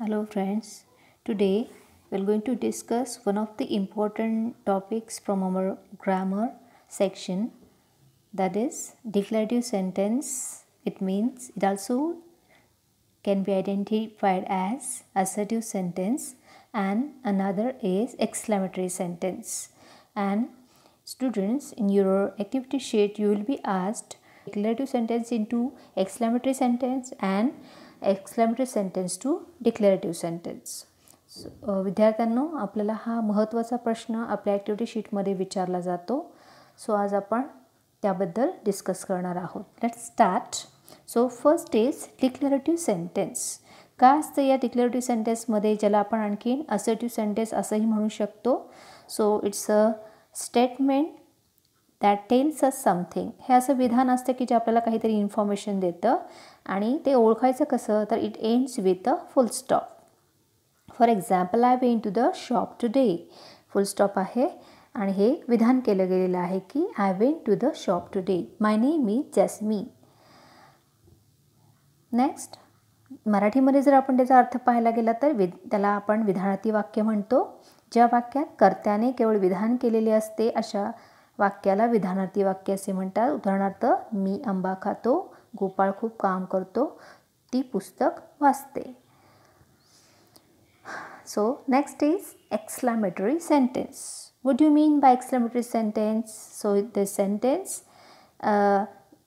hello friends today we're going to discuss one of the important topics from our grammar section that is declarative sentence it means it also can be identified as assertive sentence and another is exclamatory sentence and students in your activity sheet you will be asked declarative sentence into exclamatory sentence and exclamatory sentence to declarative sentence so विद्यार्थ्यांनो आपल्याला हा महत्त्वाचा प्रश्न आपल्या activity शीटमध्ये विचारला जातो so आज आपण त्याबद्दल डिस्कस करणार आहोत let start so first is declarative sentence काय असतं या डिक्लेरेटिव्ह सेंटेन्समध्ये ज्याला आपण आणखीन असेटिव्ह सेंटेन्स असंही म्हणू शकतो so it's a statement that tells us something हे असं विधान असतं की जे आपल्याला काहीतरी इन्फॉर्मेशन देतं आणि ते ओळखायचं कसं तर it ends with a full stop for example I went to the shop today full stop आहे आणि हे विधान केलं गेलेलं आहे की I went to the shop today my name मी जॅस्मी नेक्स्ट मराठीमध्ये जर आपण त्याचा अर्थ पाहायला गेला तर वि त्याला आपण विधानाती वाक्य म्हणतो ज्या वाक्यात कर्त्याने केवळ विधान केलेले असते अशा वाक्याला विधानार्थी वाक्य असे म्हणतात उदाहरणार्थ मी आंबा खातो गोपाळ खूप काम करतो ती पुस्तक वाचते so next is exclamatory sentence would you mean by exclamatory sentence so this sentence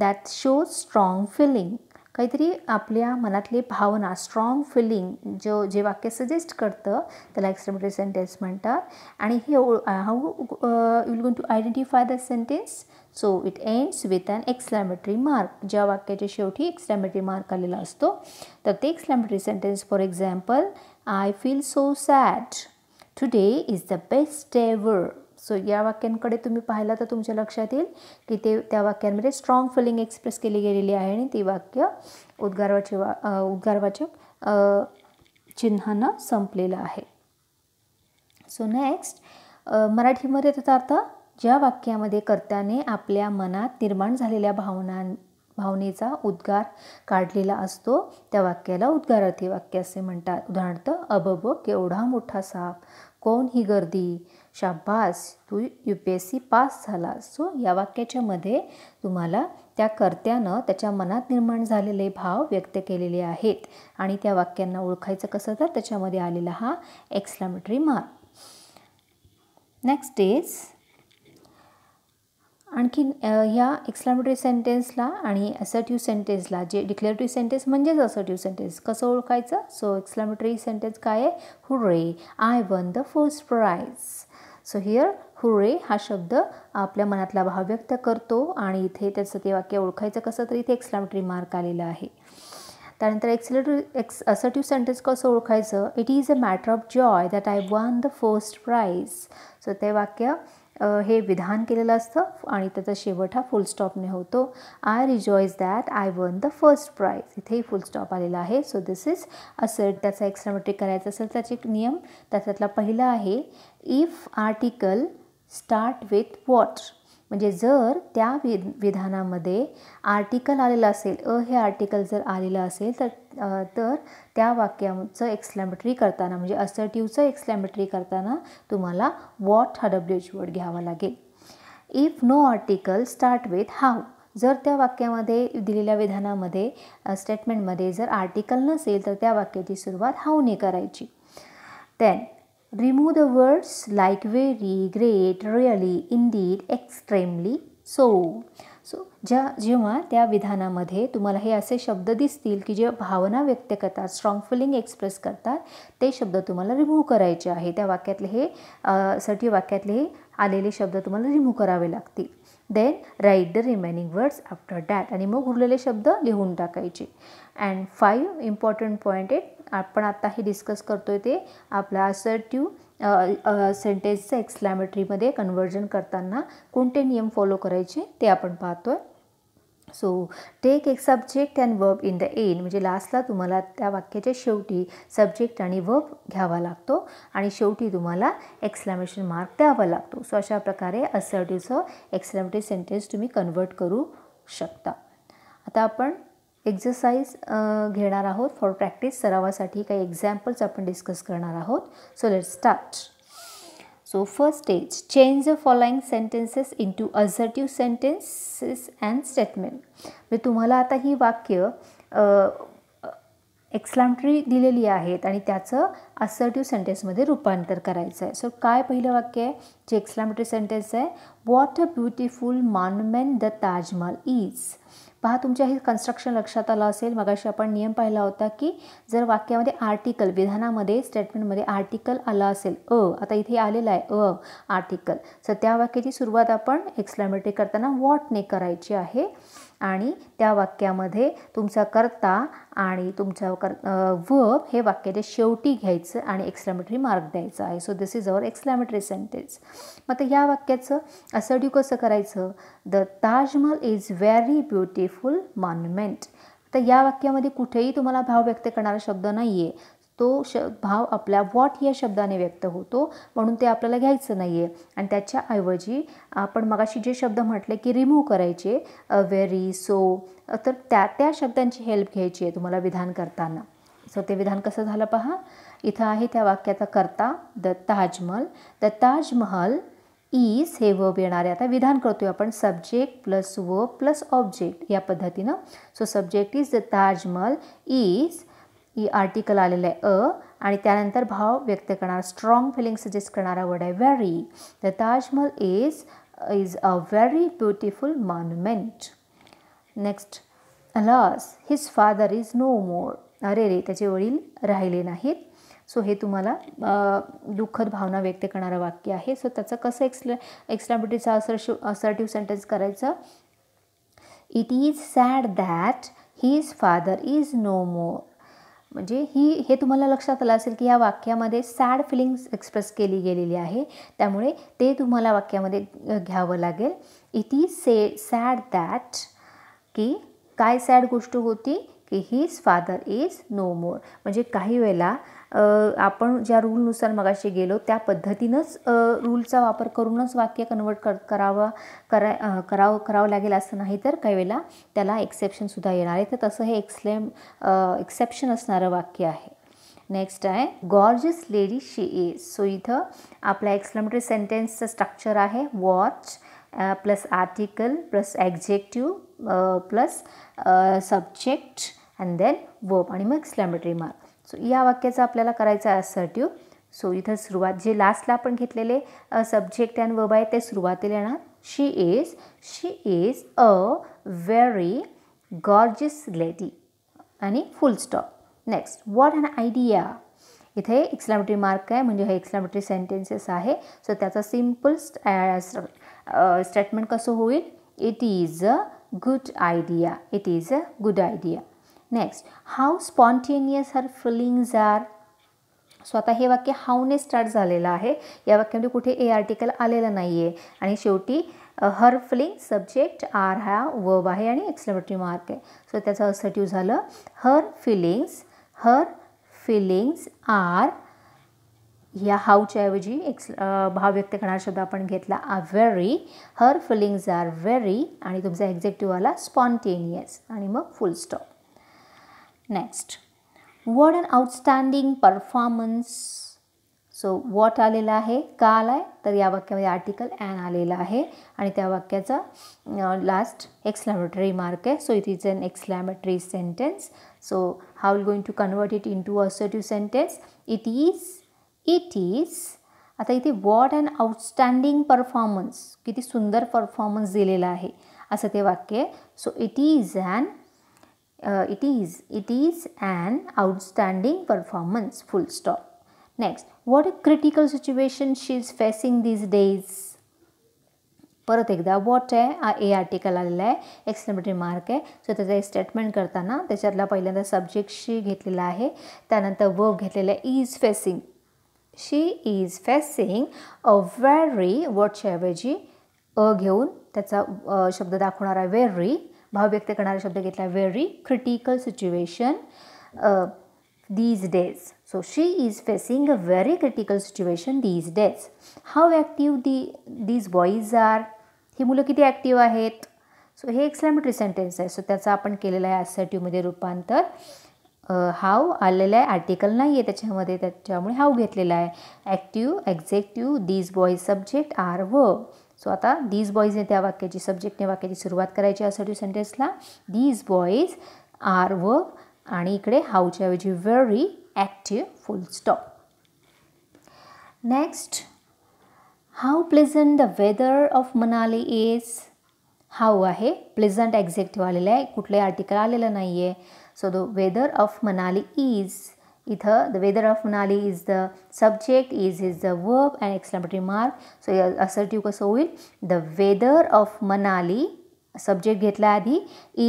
that shows strong feeling काहीतरी आपल्या मनातली भावना स्ट्रॉंग फिलिंग जो जे वाक्य सजेस्ट करतं त्याला एक्सलेमेटरी सेंटेन्स म्हणतात आणि हे how will gone to identify the sentence so it ends with an exclamatory mark ज्या वाक्याच्या शेवटी एक्सप्लॅमेटरी मार्क आलेला असतो तर ते exclamatory sentence for example I feel so sad today is the best ever so या वाक्यांकडे तुम्ही पाहिला तर तुमच्या लक्षात येईल की ते त्या वाक्यांमध्ये स्ट्रॉंग फिलिंग एक्सप्रेस केली गेलेली आहे आणि ती वाक्य उद्गारवाचे वा उद्गारवाचक चिन्हानं संपलेलं आहे सो नेक्स्ट मराठीमध्ये त्याचा अर्थ ज्या वाक्यामध्ये कर्त्याने आपल्या मनात निर्माण झालेल्या भावना भावनेचा उद्गार काढलेला असतो त्या वाक्याला उद्गारार्थी वाक्य असे म्हणतात उदाहरणार्थ अबब केवढा मोठा साप कोण ही गर्दी शाबास तू U P S C pass झाला सो या वाक्याच्या मध्ये तुम्हाला त्या कर्त्यानं त्याच्या मनात निर्माण झालेले भाव व्यक्त केलेले आहेत आणि त्या वाक्यांना ओळखायचं कसं तर त्याच्यामध्ये आलेला हा एक्सलामेटरी मार्क नेक्स्ट इज आणखी ह्या एक्सलामेटरी सेंटेन्सला आणि असर्टिव्ह सेंटेन्सला जे डिक्लेरेटिव्ह सेंटेन्स म्हणजेच असर्टिव्ह सेंटेन्स कसं ओळखायचं सो एक्सलामेटरी सेंटेन्स काय आहे hurray I won the first prize so here hurray हा शब्द आपल्या मनातला भाव व्यक्त करतो आणि इथे त्याचं ते वाक्य ओळखायचं कसं तर इथे एक्सलामेटरी मार्क आलेला आहे त्यानंतर एक्सिलेटरी एक्स असर्टिव्ह सेंटेन्स कसं ओळखायचं it is a matter of joy that I won the first prize so ते वाक्य हे विधान केलेलं असतं आणि त्याचा शेवट हा फुलस्टॉपने होतो I rejoice that I won the first prize इथेही फुल स्टॉप आलेला आहे सो दिस इज असर्ट त्याचा एक्सलामेटरी करायचं असेल त्याचे नियम त्याच्यातला पहिला आहे if article start with what म्हणजे जर त्या वि विधानामध्ये आर्टिकल आलेलं असेल अ हे आर्टिकल जर आलेलं असेल तर तर त्या वाक्याचं एक्सलॅमेटरी करताना म्हणजे असर्टिव्हचं एक्सलॅमेटरी करताना तुम्हाला वॉट हा डब्ल्यू एच वर्ड घ्यावा लागेल if no article start with how जर त्या वाक्यामध्ये दिलेल्या विधानामध्ये स्टेटमेंटमध्ये जर आर्टिकल नसेल तर त्या वाक्याची सुरुवात हाऊने करायची then Remove the words like very, great, really, indeed, extremely, so. So ज्या जेव्हा त्या विधानामध्ये तुम्हाला हे असे शब्द दिसतील की जे भावना व्यक्त करतात स्ट्रॉंग फिलिंग एक्सप्रेस करतात ते शब्द तुम्हाला रिमूव्ह करायचे आहे त्या वाक्यातले हे साठी वाक्यातले हे आलेले शब्द तुम्हाला रिमूव्ह करावे लागतील then write the remaining words after that आणि मग उरलेले शब्द लिहून टाकायचे अँड फाईव्ह इम्पॉर्टंट पॉईंट आहेत आपण आता हे डिस्कस करतो आहे ते आपला ट्यू सेंटेन्सचं एक्सलॅमेटरीमध्ये कन्वर्जन करताना कोणते नियम फॉलो करायचे ते आपण पाहतो आहे सो टेक एक subject and verb in the end म्हणजे लास्टला तुम्हाला त्या वाक्याच्या शेवटी सब्जेक्ट आणि वर्ब घ्यावा लागतो आणि शेवटी तुम्हाला एक्सलॅमेशन मार्क द्यावा लागतो सो अशा प्रकारे असर्टिव्हचं एक्सलॅमेटिव्ह सेंटेन्स तुम्ही कन्वर्ट करू शकता आता आपण एक्झरसाइज घेणार आहोत फॉर प्रॅक्टिस सरावासाठी काही एक्झाम्पल्स आपण डिस्कस करणार आहोत so let start So first stage, change the following sentences into assertive sentences and statement. म्हणजे तुम्हाला आता ही वाक्य एक्सलांट्री दिलेली आहेत आणि त्याचं असर्टिव्ह सेंटेन्समध्ये रूपांतर करायचं आहे सो काय पहिलं वाक्य आहे जे एक्सलामेटरी सेंटेन्स आहे what a beautiful monument the Taj Mahal is पहा तुमच्या हे कन्स्ट्रक्शन लक्षात आलं असेल मगाशी आपण नियम पाहिला होता की जर वाक्यामध्ये आर्टिकल विधानामध्ये स्टेटमेंटमध्ये आर्टिकल आला असेल अ आता इथे आलेला आहे अ आर्टिकल सर त्या वाक्याची सुरुवात आपण एक्सलामेटरी करताना वॉटने करायची आहे आणि त्या वाक्यामध्ये तुमचा कर्ता आणि तुमचा कर व हे वाक्याच्या शेवटी घ्यायचं आणि एक्सलॅमेटरी मार्क द्यायचा आहे so this is our exclamatory sentence मग तर या वाक्याचं असड्यू कसं करायचं the Taj Mahal is very beautiful monument तर या वाक्यामध्ये कुठेही तुम्हाला भाव व्यक्त करणारा शब्द नाही आहे तो श भाव आपल्या व्हॉट या शब्दाने व्यक्त होतो म्हणून ते आपल्याला घ्यायचं नाही आहे आणि त्याच्याऐवजी आपण मगाशी जे शब्द म्हटले की रिमूव्ह करायचे व्हेरी सो तर त्या त्या शब्दांची हेल्प घ्यायची आहे तुम्हाला विधान करताना सो ते विधान कसं झालं पहा इथं आहे त्या वाक्याचा करता the Taj Mahal the Taj Mahal is हे व येणारे आता विधान करतो आपण सब्जेक्ट प्लस व प्लस ऑब्जेक्ट या पद्धतीनं so subject is the Taj Mahal is ई आर्टिकल आलेलं आहे अ आणि त्यानंतर भाव व्यक्त करणार स्ट्रॉंग फिलिंग सजेस्ट करणारा वर्ड आहे very the Taj Mahal is is a very beautiful monument next alas his father is no more अरे रे त्याचे वडील राहिले नाहीत सो हे तुम्हाला दुःखद भावना व्यक्त करणारं वाक्य आहे सो त्याचं कसं एक्सला एक्स्ट्राबिटीचा असर्शिव असर्टिव्ह सेंटेन्स करायचं it is sad that his father is no more म्हणजे ही हे तुम्हाला लक्षात आलं असेल की या वाक्यामध्ये सॅड फिलिंग्स एक्सप्रेस केली गेलेली आहे त्यामुळे ते तुम्हाला वाक्यामध्ये घ्यावं लागेल इज से सॅड दॅट की काय सॅड गोष्ट होती की his father is no more म्हणजे काही वेळेला आपण ज्या रूलनुसार मगाशी गेलो त्या पद्धतीनंच रूलचा वापर करूनच वाक्य कन्वर्ट कर करावा करा करावं करावं लागेल असं नाही तर काही वेळेला त्याला एक्सेप्शनसुद्धा येणार आहे तर तसं हे एक्सलेम एक्सेप्शन असणारं वाक्य आहे नेक्स्ट आहे gorgeous lady she is so इथं आपला एक्सलमेटरी सेंटेन्सचं स्ट्रक्चर आहे what plus article plus adjective plus subject and then verb आणि मग एक्सलॅमेटरी मार्क सो या वाक्याचा आपल्याला करायचा आहे असर्टिव्ह सो इथं सुरुवात जे लास्टला आपण घेतलेले सब्जेक्ट अँड वर्ब आहे ते सुरुवातीला येणार she is she is a very gorgeous lady आणि full stop next what an idea इथे एक्सलामेटरी मार्क आहे म्हणजे हे एक्सलामेटरी सेंटेन्सेस आहे सो त्याचा सिम्पल स्टेटमेंट कसं होईल it is a good idea it is a good idea next how spontaneous her feelings are so आता हे वाक्य हाऊने स्टार्ट झालेलं आहे या वाक्यामध्ये कुठे ए आर्टिकल आलेलं नाही आहे आणि शेवटी हर फिलिंग सब्जेक्ट आर हा वब आहे आणि एक्सलेमेटरी मार्क आहे सो त्याचं असर्टिव्ह झालं her feelings her feelings are या हाऊच्या ऐवजी एक्स भाव व्यक्त करणारा शब्द आपण घेतला आ very her feelings are very आणि तुमचा एक्झेक्टिव्ह आला स्पॉन्टेनियस आणि मग full stop next what an outstanding performance so what आलेला आहे का आला आहे तर या वाक्यामध्ये आर्टिकल ॲन आलेलं आहे आणि त्या वाक्याचा लास्ट एक्सलॅमेटरी मार्क आहे so it is an exclamatory sentence so how will going to convert it in to assertive sentence it is it is आता इथे वॉट अँड आउटस्टँडिंग परफॉर्मन्स किती सुंदर परफॉर्मन्स दिलेला आहे असं ते वाक्य आहे so it is an uh, it is it is an outstanding performance full stop next what a critical situation she is facing these days परत एकदा वॉट आहे ए आर्टिकल आलेलं आहे एक्सलेमेटरी मार्क आहे सो त्याचं हे स्टेटमेंट करताना त्याच्यातला पहिल्यांदा सब्जेक्ट शी घेतलेला आहे त्यानंतर वर्ब घेतलेला आहे is facing she is facing a very वॉटच्या ऐवजी अ घेऊन त्याचा शब्द दाखवणारा व्हेरी भाव व्यक्त करणारा शब्द घेतला very critical situation these days so she is facing a very critical situation these days how active the these boys are ही मुलं किती ॲक्टिव्ह आहेत सो हे एक्सलॅमेटरी सेंटेन्स आहे सो त्याचा आपण केलेला आहे ॲसर्टिव्हमध्ये रूपांतर हाव uh, आलेलं आहे आर्टिकल नाही आहे त्याच्यामध्ये त्याच्यामुळे हाव घेतलेला आहे active adjective these boys subject are व सो आता दीज बॉईजने त्या वाक्याची सब्जेक्टने वाक्याची सुरुवात करायची असोटिव्ह सेंटेन्सला दीज बॉईज आर व आणि इकडे हाऊच्या ऐवजी very active full stop next how pleasant the weather of Manali is how आहे प्लेझंट ॲक्झेक्टिव्ह आलेलं आहे कुठलंही आर्टिकल आलेलं नाही आहे so the weather of Manali is इथं the weather of Manali is the subject is is the verb and exclamatory mark so assertive कसं होईल the weather of Manali subject घेतला आधी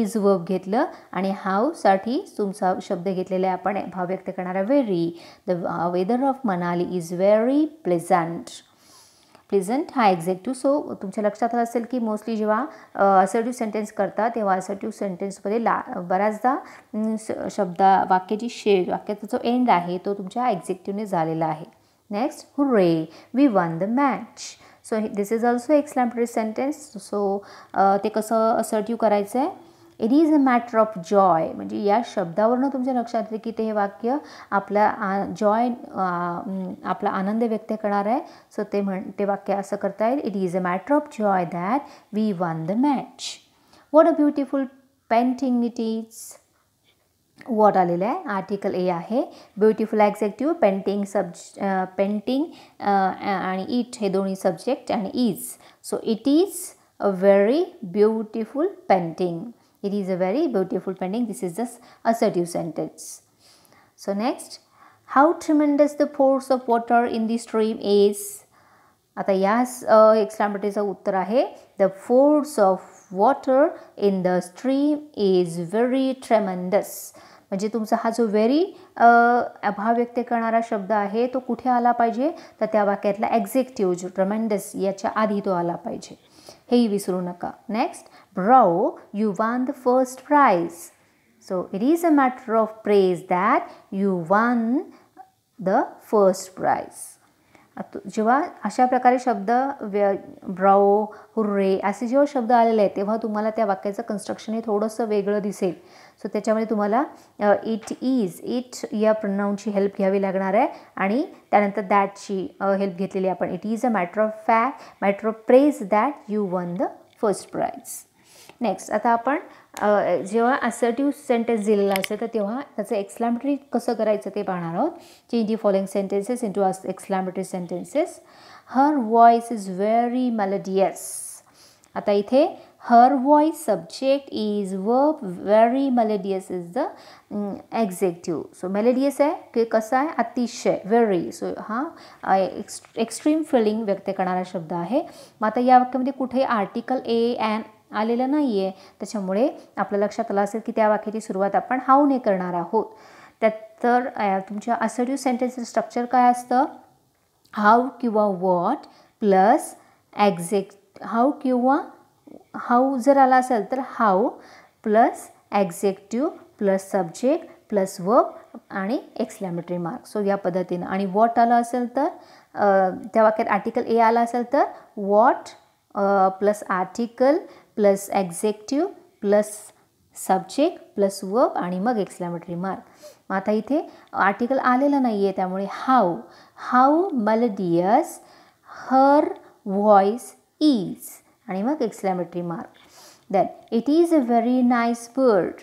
इज वर्ब घेतलं आणि हाऊसाठी तुमचा शब्द घेतलेला आहे आपण भाव व्यक्त करणारा very the weather of Manali is very pleasant pleasant हा एक्झेक्टिव्ह सो तुमच्या लक्षात असेल की मोस्टली जेव्हा असर्टिव्ह सेंटेन्स करता तेव्हा असर्टिव्ह सेंटेन्समध्ये ला बऱ्याचदा शब्द वाक्याची शे वाक्याचा जो एंड आहे तो तुमच्या एक्झेक्टिव्हने झालेला आहे नेक्स्ट रे we won the match so this is also exclamatory sentence so ते कसं असर्टिव्ह करायचं आहे it is a matter of joy म्हणजे या शब्दावरनं तुमच्या लक्षात येते की ते हे वाक्य आपला जॉय आपला आनंद व्यक्त करणार आहे सो ते म्हण ते वाक्य असं करता येईल it is a matter of joy that we won the match what a beautiful painting it is what आलेलं आहे आर्टिकल ए आहे beautiful adjective painting subject painting आणि इट हे दोन्ही सब्जेक्ट आणि is so it is a very beautiful painting It is a very beautiful painting. This is just assertive sentence. So next, how tremendous the force of water in the stream is. आता यास एक्सलामेटीचं उत्तर आहे the force of water in the stream is very tremendous म्हणजे तुमचा हा जो very अभाव व्यक्त करणारा शब्द आहे तो कुठे आला पाहिजे तर त्या वाक्यातला एक्झेक्टिव्ह जो ट्रमेंडस याच्या आधी तो आला पाहिजे हेही विसरू नका next bro you won the first prize. So it is a matter of praise that you won the first prize जेव्हा अशा प्रकारे शब्द व्य ब्राओ हुर्रे असे जेव्हा शब्द आलेले आहेत तेव्हा तुम्हाला त्या वाक्याचं कन्स्ट्रक्शन हे थोडंसं वेगळं दिसेल सो त्याच्यामध्ये तुम्हाला इट इज इट या प्रनाऊनची हेल्प घ्यावी लागणार आहे आणि त्यानंतर दॅटची हेल्प घेतलेली आपण it is a matter of fact matter of praise that you won the first prize next आता आपण जेव्हा असर्टिव्ह सेंटेन्स दिलेला असेल तर तेव्हा त्याचं एक्सलॅमेटरी कसं करायचं ते पाहणार आहोत change the following sentences into as exclamatory sentences her voice is very melodious आता इथे her voice subject is verb very melodious is the adjective so melodious आहे की कसं आहे अतिशय व्हेरी सो हा एक्स एक्स्ट्रीम फिलिंग व्यक्त करणारा शब्द आहे मग आता या वाक्यामध्ये कुठे आर्टिकल ए अँड आलेलं नाही आहे त्याच्यामुळे आपल्या लक्षात आलं असेल की त्या वाक्याची सुरुवात आपण हाऊने करणार आहोत त्यात तर तुमच्या असोटिव्ह सेंटेन्सचं स्ट्रक्चर काय असतं हाऊ किंवा वॉट प्लस ॲक्झेक्ट हाऊ किंवा हाऊ जर आला असेल तर how plus adjective plus subject plus verb आणि एक्सलॅमेटरी मार्क सो या पद्धतीनं आणि वॉट आलं असेल तर त्या वाक्यात आर्टिकल ए आला असेल तर what plus article plus adjective plus subject plus verb आणि मग एक्सलॅमेटरी मार्क मग आता इथे आर्टिकल आलेलं नाही आहे त्यामुळे how how melodious her voice is आणि मग exclamatory mark then it is a very nice bird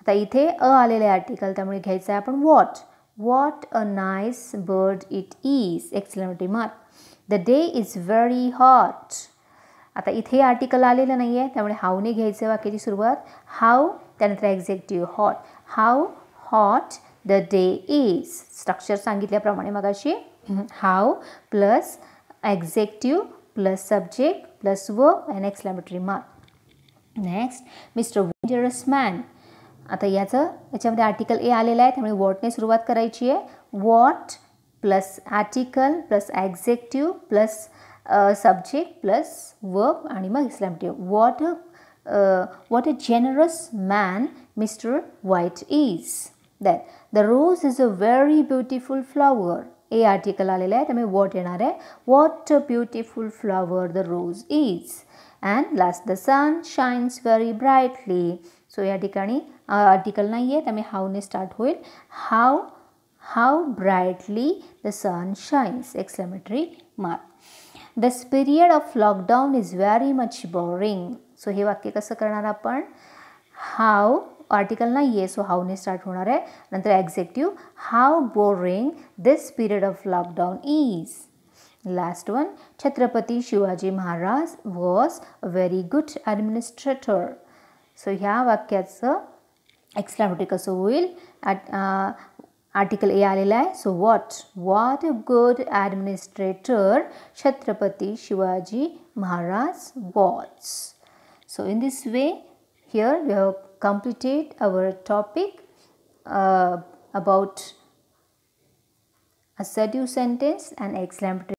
आता इथे अ आलेले आर्टिकल त्यामुळे घ्यायचं आहे आपण what what a nice bird it is exclamatory mark the day is very hot आता इथे आर्टिकल आलेलं नाही आहे त्यामुळे हावने घ्यायचं वाक्याची सुरुवात हाव त्यानंतर adjective hot how hot the day is structure सांगितल्याप्रमाणे मग अशी how plus adjective plus subject plus व and exclamatory mark next mister dangerous man आता याचं याच्यामध्ये आर्टिकल ए आलेलं आहे त्यामुळे वॉटने सुरुवात करायची आहे what plus article plus adjective plus subject plus verb आणि मग exclamative what a uh, what a generous man Mr. White is that the rose is a very beautiful flower a article la आलेला आहे त्यामुळे what येणार आहे what a beautiful flower the rose is and last the sun shines very brightly so article ठिकाणी article नाही आहे त्यामुळे how ने start होईल how how brightly the sun shines exclamatory mark this period of lockdown is very much boring so हे वाक्य कसं करणार आपण हाव आर्टिकल नाही आहे सो हावने स्टार्ट होणार आहे नंतर adjective how boring this period of lockdown is last one Chhatrapati Shivaji Maharaj was a very good administrator so ह्या वाक्याचं एक्स्ट्रा कसं होईल at Article A So what? What a good administrator Chhatrapati Shivaji Maharaj was. So in this way, here we have completed our topic uh, about a sentence and exclamatory